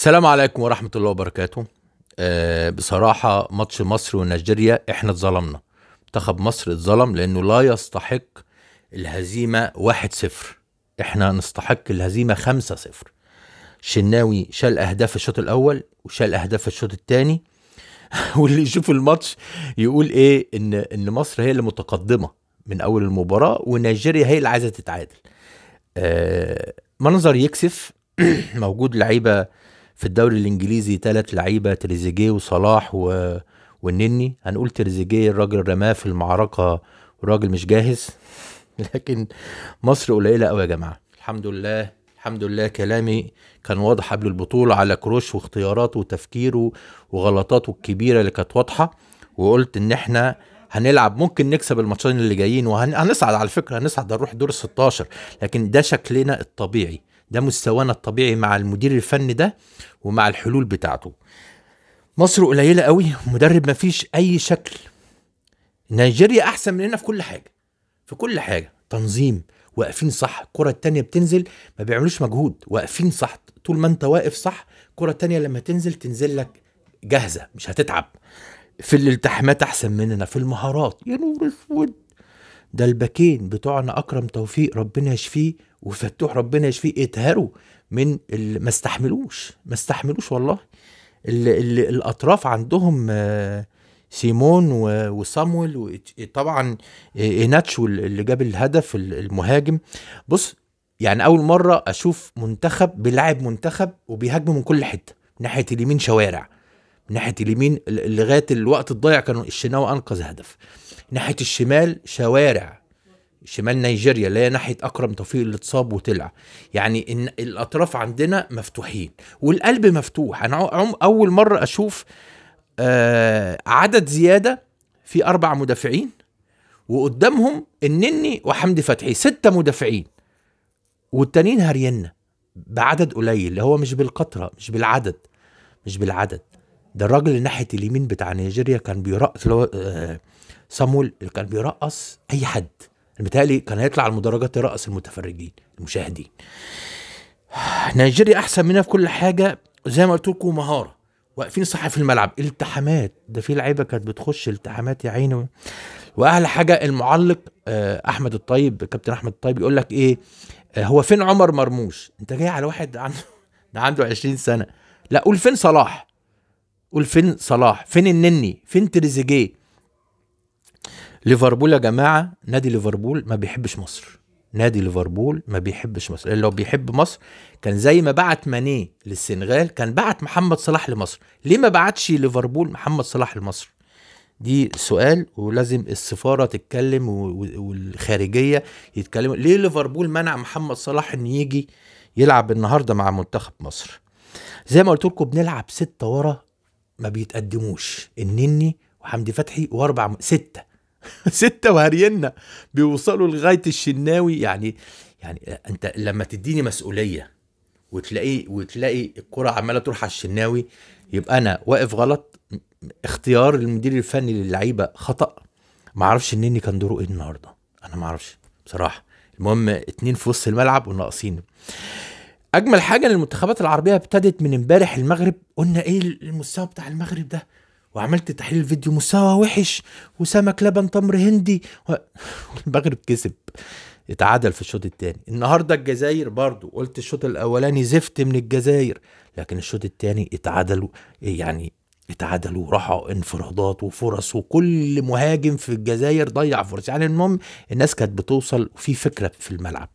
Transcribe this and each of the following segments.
السلام عليكم ورحمة الله وبركاته أه بصراحة ماتش مصر ونيجيريا احنا اتظلمنا منتخب مصر اتظلم لانه لا يستحق الهزيمة 1-0 احنا نستحق الهزيمة 5-0 شناوي شال اهداف الشوط الاول وشال اهداف الشوط الثاني واللي يشوف الماتش يقول ايه ان ان مصر هي اللي متقدمه من اول المباراه ونيجيريا هي اللي عايزه تتعادل آه منظر يكسف موجود لعيبه في الدوري الانجليزي ثلاث لعيبه تريزيجيه وصلاح و... والنني هنقول تريزيجيه الراجل رماه في المعركه وراجل مش جاهز لكن مصر قليله قوي يا جماعه الحمد لله الحمد لله كلامي كان واضح قبل البطوله على كروش واختياراته وتفكيره وغلطاته الكبيره اللي كانت واضحه وقلت ان احنا هنلعب ممكن نكسب الماتشين اللي جايين وهنصعد وهن... على فكره هنصعد هنروح دور ال 16 لكن ده شكلنا الطبيعي ده مستوانا الطبيعي مع المدير الفني ده ومع الحلول بتاعته مصر قليله قوي مدرب ما فيش اي شكل نيجيريا احسن مننا في كل حاجه في كل حاجه تنظيم واقفين صح الكره التانية بتنزل ما بيعملوش مجهود واقفين صح طول ما انت واقف صح الكره التانية لما تنزل تنزل لك جاهزه مش هتتعب في الالتحامات احسن مننا في المهارات يا نور اسود ده الباكين بتوعنا اكرم توفيق ربنا يشفيه وفتوح ربنا يشفيه اتهروا من ما استحملوش ما استحملوش والله الـ الـ الاطراف عندهم آه، سيمون وصامويل وطبعا آه، ايناتشو اللي جاب الهدف المهاجم بص يعني اول مره اشوف منتخب بيلعب منتخب وبيهاجمه من كل حته من ناحيه اليمين شوارع من ناحيه اليمين لغايه الوقت الضايع كانوا الشناوي انقذ هدف ناحيه الشمال شوارع شمال نيجيريا اللي هي ناحيه اكرم توفيق اللي اتصاب وطلع يعني إن الاطراف عندنا مفتوحين والقلب مفتوح انا اول مره اشوف آه عدد زياده في اربع مدافعين وقدامهم النني وحمدي فتحي ستة مدافعين والتانيين هرينا بعدد قليل اللي هو مش بالقطرة مش بالعدد مش بالعدد ده الراجل اللي ناحية اليمين بتاع نيجيريا كان بيرقص اللي هو آه صامويل كان بيرقص أي حد بالتالي كان هيطلع على المدرجات يرقص المتفرجين المشاهدين نيجيريا احسن منها في كل حاجه زي ما قلت لكم مهاره واقفين صح في الملعب التحامات ده في لعيبه كانت بتخش التحامات يا عيني واهل حاجه المعلق آه، احمد الطيب كابتن احمد الطيب يقول لك ايه آه، هو فين عمر مرموش انت جاي على واحد عنده ده عنده 20 سنه لا قول فين صلاح قول فين صلاح فين النني فين تريزيجيه ليفربول يا جماعه نادي ليفربول ما بيحبش مصر نادي ليفربول ما بيحبش مصر لو بيحب مصر كان زي ما بعت مانيه للسنغال كان بعت محمد صلاح لمصر ليه ما بعتش ليفربول محمد صلاح لمصر دي سؤال ولازم السفاره تتكلم والخارجيه يتكلموا ليه ليفربول منع محمد صلاح ان يجي يلعب النهارده مع منتخب مصر زي ما قلت لكم بنلعب ستة ورا ما بيتقدموش النني وحمدي فتحي واربع ستة ستة وهرينا بيوصلوا لغاية الشناوي يعني يعني انت لما تديني مسؤولية وتلاقي وتلاقي الكرة عمالة تروح على الشناوي يبقى انا واقف غلط اختيار المدير الفني للعيبة خطأ ما اعرفش النني كان دوره ايه النهاردة انا ما اعرفش بصراحة المهم اتنين في وسط الملعب وناقصين اجمل حاجه ان المنتخبات العربيه ابتدت من امبارح المغرب قلنا ايه المستوى بتاع المغرب ده وعملت تحليل فيديو مستوى وحش وسمك لبن تمر هندي و... المغرب كسب اتعادل في الشوط الثاني النهارده الجزائر برضو قلت الشوط الاولاني زفت من الجزائر لكن الشوط الثاني اتعادلوا يعني اتعادلوا وراحوا انفرادات وفرص وكل مهاجم في الجزائر ضيع فرص يعني المهم الناس كانت بتوصل وفي فكره في الملعب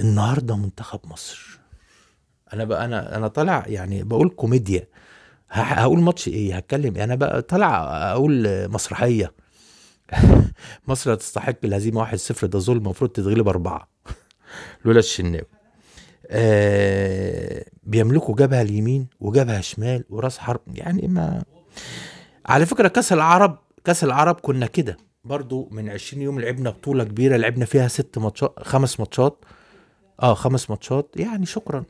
النهارده منتخب مصر انا بقى انا انا طالع يعني بقول كوميديا هقول ماتش ايه هتكلم إيه؟ انا بقى طالع اقول مسرحيه مصر تستحق الهزيمه 1-0 ده ظلم المفروض تتغلب اربعه لولا الشناوي آه بيملكوا جبهه اليمين وجبهه شمال وراس حرب يعني ما على فكره كاس العرب كاس العرب كنا كده برضو من 20 يوم لعبنا بطوله كبيره لعبنا فيها ست ماتشات خمس ماتشات اه خمس ماتشات يعني شكرا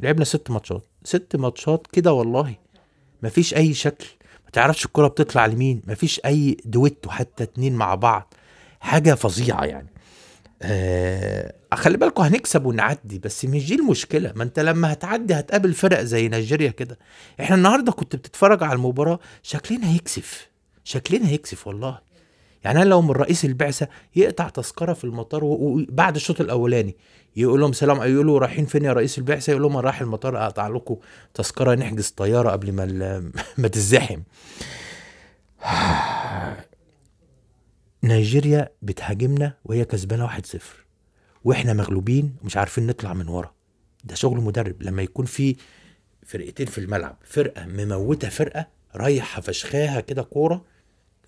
لعبنا ست ماتشات ست ماتشات كده والله مفيش اي شكل ما تعرفش الكرة بتطلع لمين مفيش اي دويتو حتى اتنين مع بعض حاجة فظيعة يعني آه خلي بالكم هنكسب ونعدي بس مش دي المشكله ما انت لما هتعدي هتقابل فرق زي نيجيريا كده احنا النهارده كنت بتتفرج على المباراه شكلنا هيكسف شكلنا هيكسف والله يعني انا لو من رئيس البعثه يقطع تذكره في المطار وبعد الشوط الاولاني يقول لهم سلام يقولوا رايحين فين يا رئيس البعثه يقول لهم انا رايح المطار اقطع لكم تذكره نحجز طياره قبل ما ما تزحم نيجيريا بتهاجمنا وهي كسبانه 1-0 واحنا مغلوبين ومش عارفين نطلع من ورا ده شغل مدرب لما يكون في فرقتين في الملعب فرقه مموته فرقه رايحه فشخاها كده كوره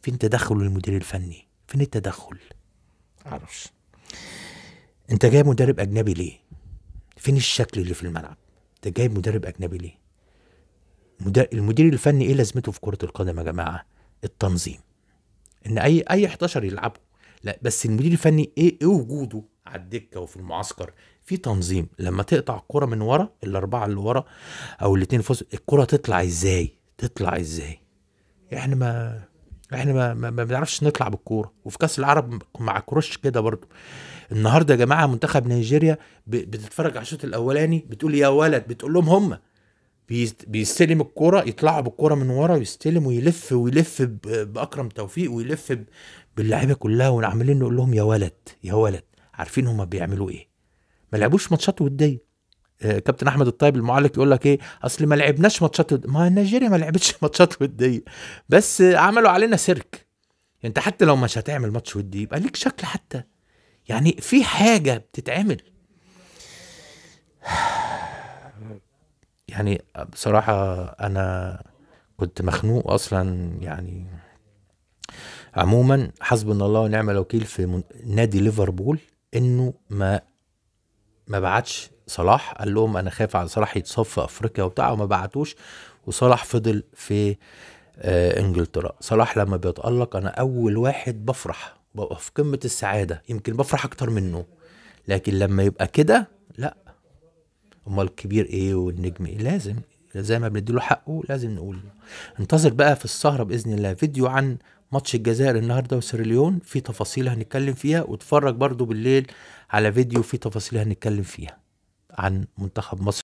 فين تدخل المدير الفني فين التدخل معرفش انت جايب مدرب اجنبي ليه فين الشكل اللي في الملعب انت جايب مدرب اجنبي ليه المدير الفني ايه لازمته في كره القدم يا جماعه التنظيم ان اي اي 11 يلعبوا لا بس المدير الفني ايه ايه وجوده على الدكه وفي المعسكر في تنظيم لما تقطع الكره من ورا الاربعه اللي ورا او الاثنين فوز الكره تطلع ازاي تطلع ازاي احنا ما احنا ما, ما, بنعرفش نطلع بالكوره وفي كاس العرب مع كروش كده برضو النهارده يا جماعه منتخب نيجيريا بتتفرج على الشوط الاولاني بتقول يا ولد بتقول لهم هم بيستلم الكرة يطلعوا بالكرة من ورا ويستلم ويلف ويلف بأكرم توفيق ويلف باللعيبة كلها وعمالين نقول لهم يا ولد يا ولد عارفين هما بيعملوا ايه ما لعبوش ماتشات ودية آه، كابتن احمد الطيب المعلق يقول لك ايه اصل ما لعبناش ماتشات ما نيجيريا ما لعبتش ماتشات وديه بس عملوا علينا سيرك يعني انت حتى لو مش هتعمل ماتش ودي يبقى ليك شكل حتى يعني في حاجه بتتعمل يعني بصراحه انا كنت مخنوق اصلا يعني عموما حسبنا الله ونعم الوكيل في نادي ليفربول انه ما ما بعتش صلاح قال لهم انا خايف على صلاح يتصاب في افريقيا وبتاع وما بعتوش وصلاح فضل في آه انجلترا صلاح لما بيتالق انا اول واحد بفرح ببقى في قمه السعاده يمكن بفرح اكتر منه لكن لما يبقى كده لا امال الكبير ايه والنجم ايه لازم زي ما بنديله حقه لازم نقول انتظر بقى في السهره باذن الله فيديو عن ماتش الجزائر النهارده وسيرليون في تفاصيل هنتكلم فيها واتفرج برضو بالليل على فيديو فيه تفاصيل هنتكلم فيها عن منتخب مصر